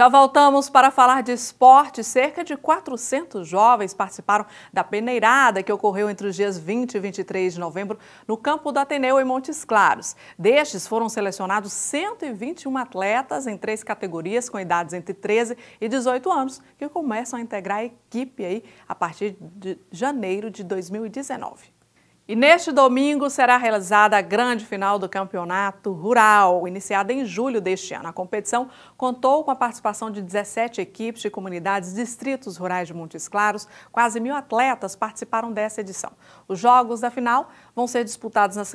Já voltamos para falar de esporte. Cerca de 400 jovens participaram da peneirada que ocorreu entre os dias 20 e 23 de novembro no campo do Ateneu em Montes Claros. Destes foram selecionados 121 atletas em três categorias com idades entre 13 e 18 anos que começam a integrar a equipe aí a partir de janeiro de 2019. E neste domingo será realizada a grande final do Campeonato Rural, iniciada em julho deste ano. A competição contou com a participação de 17 equipes de comunidades distritos rurais de Montes Claros. Quase mil atletas participaram dessa edição. Os jogos da final vão ser disputados nas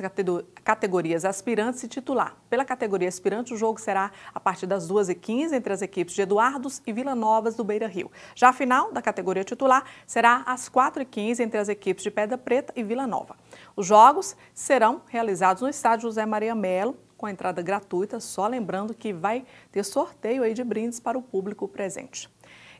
categorias aspirantes e titular. Pela categoria aspirante, o jogo será a partir das 2h15 entre as equipes de Eduardos e Vila Novas do Beira Rio. Já a final da categoria titular será às 4h15 entre as equipes de Pedra Preta e Vila Nova. Os jogos serão realizados no estádio José Maria Melo, com entrada gratuita, só lembrando que vai ter sorteio aí de brindes para o público presente.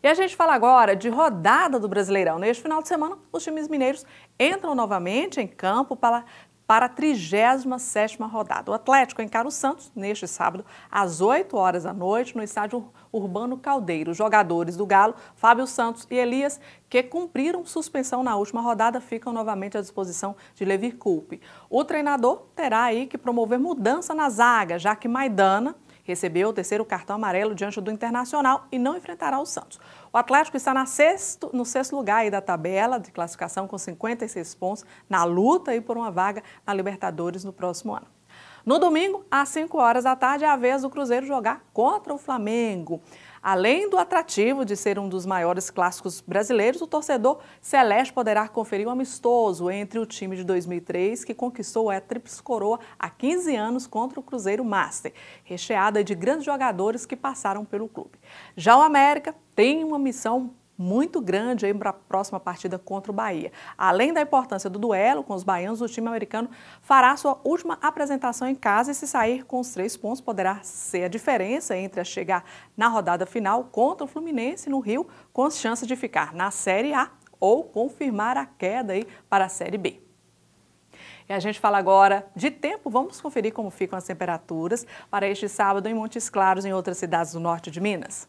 E a gente fala agora de rodada do Brasileirão. Neste final de semana, os times mineiros entram novamente em campo para para a 37 rodada. O Atlético encara o Santos neste sábado, às 8 horas da noite, no estádio Urbano Caldeiro. Os jogadores do Galo, Fábio Santos e Elias, que cumpriram suspensão na última rodada, ficam novamente à disposição de Levi Culpe. O treinador terá aí que promover mudança na zaga, já que Maidana recebeu o terceiro cartão amarelo diante do Internacional e não enfrentará o Santos. O Atlético está sexto, no sexto lugar da tabela de classificação com 56 pontos na luta por uma vaga na Libertadores no próximo ano. No domingo, às 5 horas da tarde, é a vez do Cruzeiro jogar contra o Flamengo. Além do atrativo de ser um dos maiores clássicos brasileiros, o torcedor Celeste poderá conferir um amistoso entre o time de 2003, que conquistou a Tríplice Coroa há 15 anos contra o Cruzeiro Master, recheada de grandes jogadores que passaram pelo clube. Já o América tem uma missão muito grande aí para a próxima partida contra o Bahia. Além da importância do duelo com os baianos, o time americano fará sua última apresentação em casa e se sair com os três pontos poderá ser a diferença entre a chegar na rodada final contra o Fluminense no Rio, com as chances de ficar na Série A ou confirmar a queda aí para a Série B. E a gente fala agora de tempo. Vamos conferir como ficam as temperaturas para este sábado em Montes Claros e em outras cidades do norte de Minas.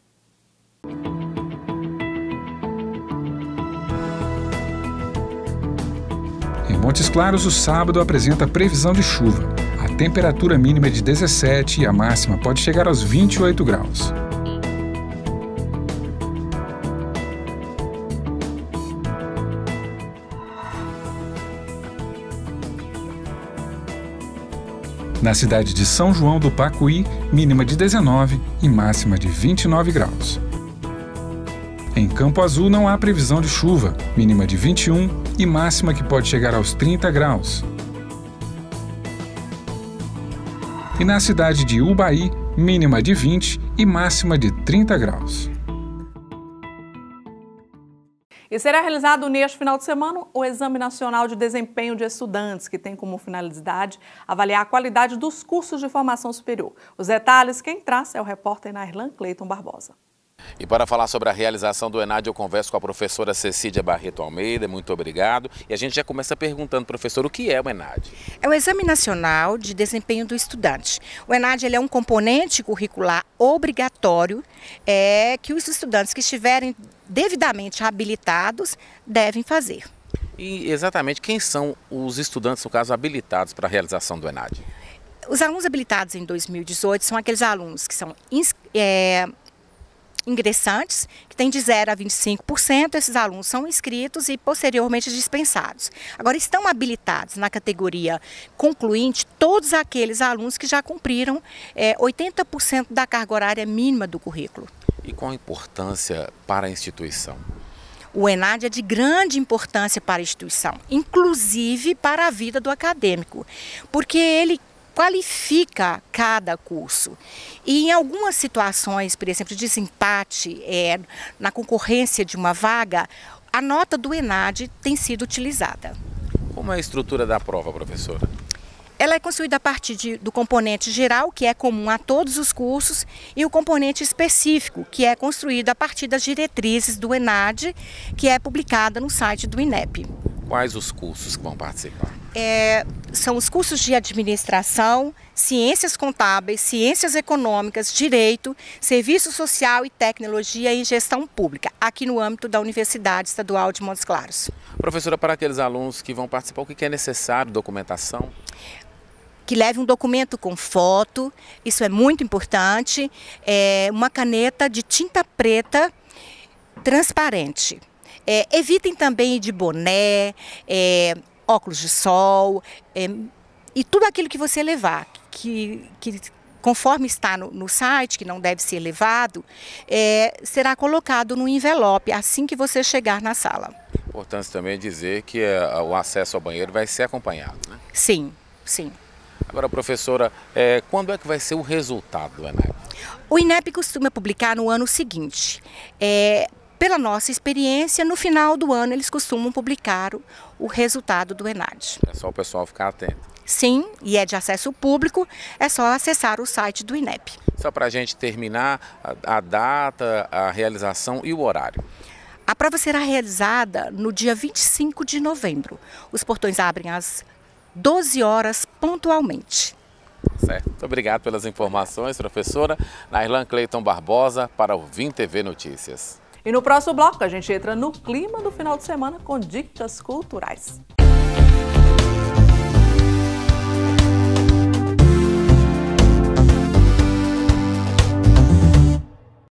Montes Claros, o sábado apresenta previsão de chuva. A temperatura mínima é de 17 e a máxima pode chegar aos 28 graus. Na cidade de São João do Pacuí, mínima de 19 e máxima de 29 graus. Em Campo Azul não há previsão de chuva, mínima de 21 e máxima que pode chegar aos 30 graus. E na cidade de Ubaí, mínima de 20 e máxima de 30 graus. E será realizado neste final de semana o Exame Nacional de Desempenho de Estudantes, que tem como finalidade avaliar a qualidade dos cursos de formação superior. Os detalhes, quem traz é o repórter Nairlan Cleiton Barbosa. E para falar sobre a realização do Enad, eu converso com a professora Cecília Barreto Almeida, muito obrigado. E a gente já começa perguntando, professor, o que é o Enad? É o Exame Nacional de Desempenho do Estudante. O Enad ele é um componente curricular obrigatório é, que os estudantes que estiverem devidamente habilitados devem fazer. E exatamente quem são os estudantes, no caso, habilitados para a realização do Enad? Os alunos habilitados em 2018 são aqueles alunos que são é, ingressantes, que tem de 0 a 25%, esses alunos são inscritos e posteriormente dispensados. Agora, estão habilitados na categoria concluinte todos aqueles alunos que já cumpriram é, eh, 80% da carga horária mínima do currículo. E qual a importância para a instituição? O ENAD é de grande importância para a instituição, inclusive para a vida do acadêmico, porque ele qualifica cada curso. E em algumas situações, por exemplo, de desempate é, na concorrência de uma vaga, a nota do ENAD tem sido utilizada. Como é a estrutura da prova, professora? Ela é construída a partir de, do componente geral, que é comum a todos os cursos, e o componente específico, que é construído a partir das diretrizes do ENAD, que é publicada no site do INEP. Quais os cursos que vão participar? É, são os cursos de administração, ciências contábeis, ciências econômicas, direito, serviço social e tecnologia e gestão pública, aqui no âmbito da Universidade Estadual de Montes Claros. Professora, para aqueles alunos que vão participar, o que é necessário? Documentação? que leve um documento com foto, isso é muito importante, é uma caneta de tinta preta transparente. É, evitem também ir de boné, é, óculos de sol é, e tudo aquilo que você levar, que, que conforme está no, no, site, que não deve ser levado, é, será colocado no envelope assim que você chegar na sala. Importante também dizer que é, o acesso ao banheiro vai ser acompanhado, né? Sim, sim. Agora, professora, é, quando é que vai ser o resultado do INEP? O INEP costuma publicar no ano seguinte. É, pela nossa experiência, no final do ano eles costumam publicar o resultado do ENAD. É só o pessoal ficar atento. Sim, e é de acesso público, é só acessar o site do INEP. Só para a gente terminar, a, a data, a realização e o horário. A prova será realizada no dia 25 de novembro. Os portões abrem às 12 horas pontualmente. Certo. Muito obrigado pelas informações, professora. Nairlan Cleiton Barbosa, para o Vim TV Notícias. E no próximo bloco a gente entra no clima do final de semana com dicas culturais.